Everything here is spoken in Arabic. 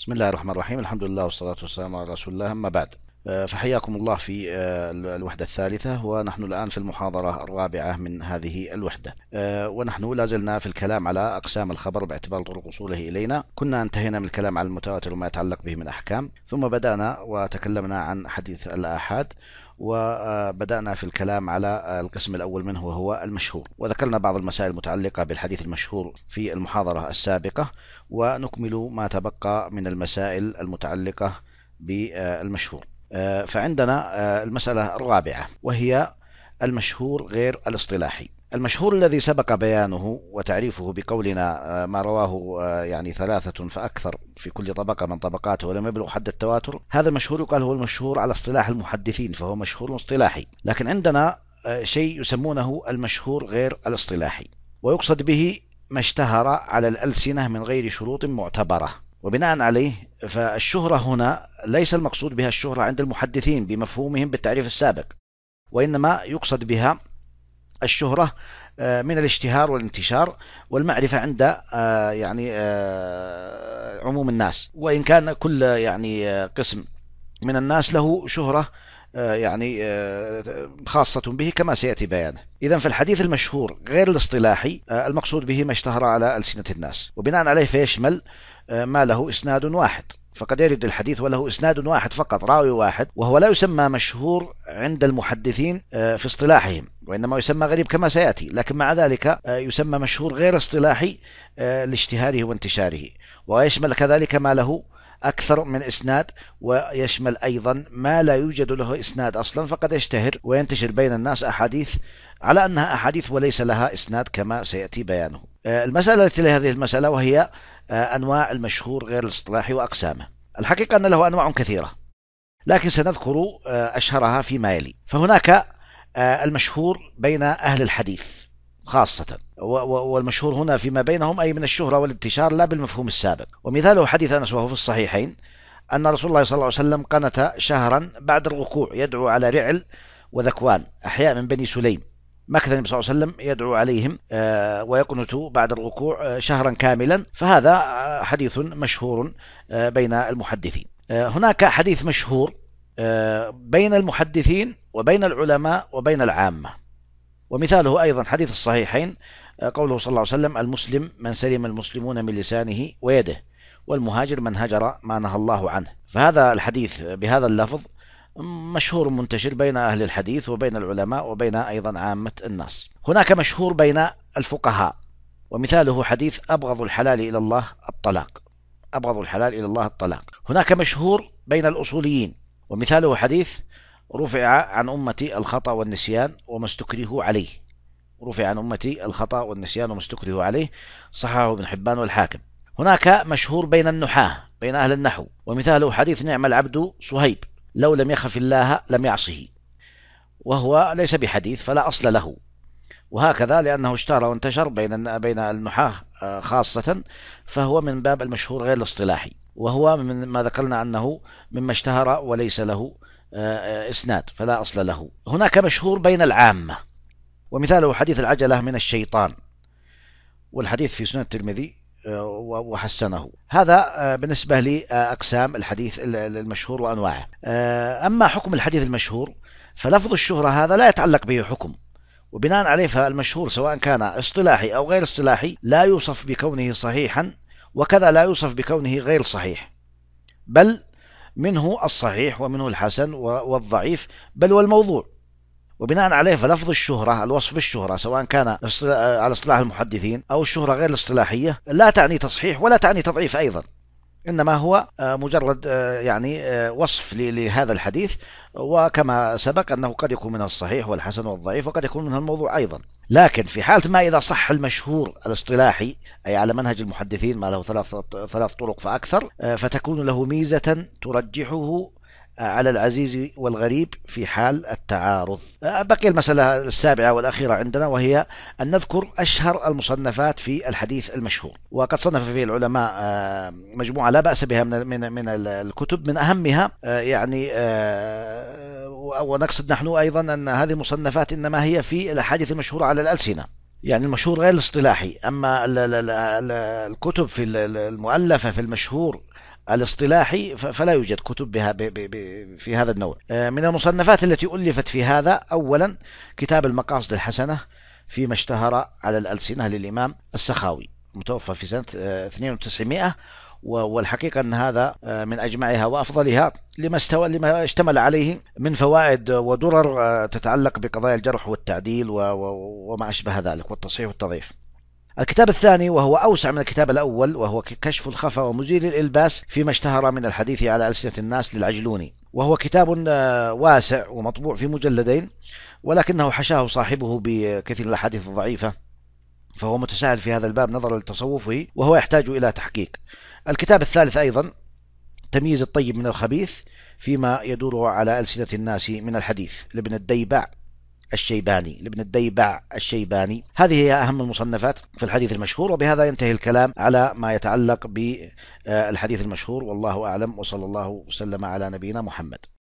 بسم الله الرحمن الرحيم الحمد لله والصلاة والسلام على رسول الله أما بعد فحياكم الله في الوحدة الثالثة ونحن الآن في المحاضرة الرابعة من هذه الوحدة ونحن لا زلنا في الكلام على أقسام الخبر باعتبار طرق وصوله إلينا كنا انتهينا من الكلام على المتواتر وما يتعلق به من أحكام ثم بدأنا وتكلمنا عن حديث الآحاد وبدأنا في الكلام على القسم الأول منه وهو المشهور وذكرنا بعض المسائل المتعلقة بالحديث المشهور في المحاضرة السابقة ونكمل ما تبقى من المسائل المتعلقة بالمشهور فعندنا المسألة الرابعة وهي المشهور غير الاصطلاحي المشهور الذي سبق بيانه وتعريفه بقولنا آه، ما رواه آه، يعني ثلاثة فأكثر في كل طبقة من طبقاته ولم يبلغ حد التواتر هذا المشهور يقال هو المشهور على اصطلاح المحدثين فهو مشهور اصطلاحي لكن عندنا آه، شيء يسمونه المشهور غير الاصطلاحي ويقصد به ما اشتهر على الألسنة من غير شروط معتبرة وبناء عليه فالشهرة هنا ليس المقصود بها الشهرة عند المحدثين بمفهومهم بالتعريف السابق وإنما يقصد بها الشهرة آه، من الاشتهار والانتشار والمعرفة عند آه، يعني آه، عموم الناس وإن كان كل يعني قسم من الناس له شهرة يعني خاصة به كما سيأتي بيانه إذا فالحديث المشهور غير الاصطلاحي المقصود به ما اشتهر على ألسنة الناس وبناء عليه فيشمل ما له إسناد واحد فقد يرد الحديث وله إسناد واحد فقط راوي واحد وهو لا يسمى مشهور عند المحدثين آه، في اصطلاحهم وإنما يسمى غريب كما سيأتي لكن مع ذلك آه، يسمى مشهور غير اصطلاحي آه، لاشتهاره وانتشاره ويشمل كذلك ما له أكثر من إسناد ويشمل أيضا ما لا يوجد له إسناد أصلا فقد يشتهر وينتشر بين الناس أحاديث على أنها أحاديث وليس لها إسناد كما سيأتي بيانه آه، المسألة التي هذه المسألة وهي آه، أنواع المشهور غير الاصطلاحي وأقسامه الحقيقة أن له أنواع كثيرة لكن سنذكر آه، أشهرها فيما يلي فهناك المشهور بين أهل الحديث خاصة والمشهور هنا فيما بينهم أي من الشهرة والانتشار لا بالمفهوم السابق ومثاله حديث أنس وهو في الصحيحين أن رسول الله صلى الله عليه وسلم قنت شهرا بعد الركوع يدعو على رعل وذكوان أحياء من بني سليم مكث النبي صلى الله عليه وسلم يدعو عليهم آه، ويقنت بعد الركوع آه، شهرا كاملا فهذا آه، حديث مشهور بين المحدثين هناك حديث مشهور بين المحدثين وبين العلماء وبين العامة ومثاله أيضا حديث الصحيحين قوله صلى الله عليه وسلم المسلم من سلم المسلمون من لسانه ويده والمهاجر من هجر ما نهى الله عنه فهذا الحديث بهذا اللفظ مشهور منتشر بين أهل الحديث وبين العلماء وبين أيضا عامة الناس هناك مشهور بين الفقهاء ومثاله حديث أبغض الحلال إلى الله الطلاق أبغض الحلال إلى الله الطلاق هناك مشهور بين الأصوليين ومثاله حديث رفع عن أمتي الخطأ والنسيان وما استكرهوا عليه رفع عن أمتي الخطأ والنسيان وما استكرهوا عليه صححه ابن حبان والحاكم هناك مشهور بين النحاة بين أهل النحو ومثاله حديث نعم العبد صهيب لو لم يخف الله لم يعصه وهو ليس بحديث فلا أصل له وهكذا لأنه اشتهر وانتشر بين بين النحاة آه، خاصة فهو من باب المشهور غير الاصطلاحي وهو من ما ذكرنا أنه مما اشتهر وليس له آه، آه، إسناد فلا أصل له هناك مشهور بين العامة ومثاله حديث العجلة من الشيطان والحديث في سنة الترمذي وحسنه هذا آه، بالنسبة لأقسام آه، الحديث المشهور وأنواعه آه، أما حكم الحديث المشهور فلفظ الشهرة هذا لا يتعلق به حكم وبناء عليه فالمشهور سواء كان اصطلاحي أو غير اصطلاحي لا يوصف بكونه صحيحا وكذا لا يوصف بكونه غير صحيح بل منه الصحيح ومنه الحسن والضعيف بل والموضوع وبناء عليه فلفظ الشهرة الوصف بالشهرة سواء كان آه، على اصطلاح المحدثين أو الشهرة غير الاصطلاحية لا تعني تصحيح ولا تعني تضعيف أيضا انما هو آه، مجرد آه، يعني وصف لهذا الحديث وكما سبق انه قد يكون من الصحيح والحسن والضعيف وقد يكون من الموضوع ايضا لكن في حاله ما اذا صح المشهور الاصطلاحي اي على منهج المحدثين ما له ثلاث ثلاث طرق فاكثر فتكون له ميزه ترجحه على العزيز والغريب في حال التعارض أه، بقي المسألة السابعة والأخيرة عندنا وهي أن نذكر أشهر المصنفات في الحديث المشهور وقد صنف فيه العلماء أه، مجموعة لا بأس بها من من الكتب من أهمها أه، يعني ونقصد نحن أيضا أن هذه المصنفات إنما هي في الأحاديث المشهورة على الألسنة يعني المشهور غير الاصطلاحي اما الكتب في المؤلفه في المشهور الاصطلاحي فلا يوجد كتب بها في هذا النوع آه، من المصنفات التي ألفت في هذا أولا كتاب المقاصد الحسنة فيما اشتهر على الألسنة للإمام السخاوي متوفى في سنة 2900 آه، والحقيقة أن هذا آه، من أجمعها وأفضلها لما, استوى لما اشتمل عليه من فوائد ودرر تتعلق بقضايا الجرح والتعديل وما أشبه ذلك والتصحيح والتضعيف الكتاب الثاني وهو أوسع من الكتاب الأول وهو كشف الخفا ومزيل الإلباس فيما اشتهر من الحديث على ألسنة الناس للعجلوني وهو كتاب آه، واسع ومطبوع في مجلدين ولكنه حشاه صاحبه بكثير من الأحاديث الضعيفة فهو متساهل في هذا الباب نظرا لتصوفه وهو يحتاج إلى تحقيق الكتاب الثالث أيضا تمييز الطيب من الخبيث فيما يدور على ألسنة الناس من الحديث لابن الديباع الشيباني لابن الديبع الشيباني هذه هي أهم المصنفات في الحديث المشهور وبهذا ينتهي الكلام على ما يتعلق بالحديث المشهور والله أعلم وصلى الله وسلم على نبينا محمد